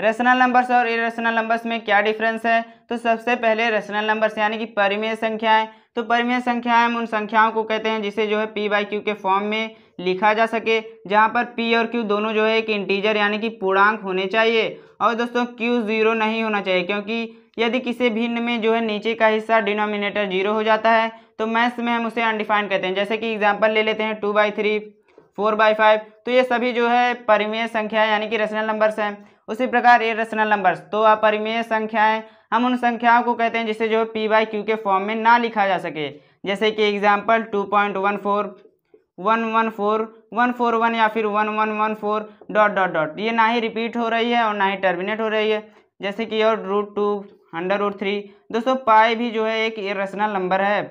rational numbers और irrational numbers में क्या डिफरेंस है तो सबसे पहले रेशनल नंबर्स यानी कि परिमेय संख्याएं तो परिमेय संख्याएं हम उन संख्याओं को कहते हैं जिसे जो है पी बाई क्यू के फॉर्म में लिखा जा सके जहां पर पी और क्यू दोनों जो है एक इंटीजर यानी कि पूर्णांक होने चाहिए और दोस्तों क्यू जीरो नहीं होना चाहिए क्योंकि यदि किसी भिन्न में जो है नीचे का हिस्सा डिनोमिनेटर जीरो हो जाता है तो मैथ्स में हम उसे अनडिफाइंड कहते हैं जैसे कि एग्जाम्पल ले लेते हैं two by three four by five तो ये सभी जो है परिमेय संख्या यानी कि रेशनल नंबर्स हैं उसी प्रकार ये रेशनल नंबर्स तो अपरिमेय संख्याएं हम उन संख्याओं को कहते हैं जिसे जो है पी बाई क्यू के फॉर्म में ना लिखा जा सके जैसे कि example two point one four one one four one four one या फिर one one one four dot dot dot ये ना ही रिपीट हो रही है और ना ही टर्मिनेट हो रही है जैसे कि और root two under root three दोस्तों पाई भी जो है एक रचनल नंबर है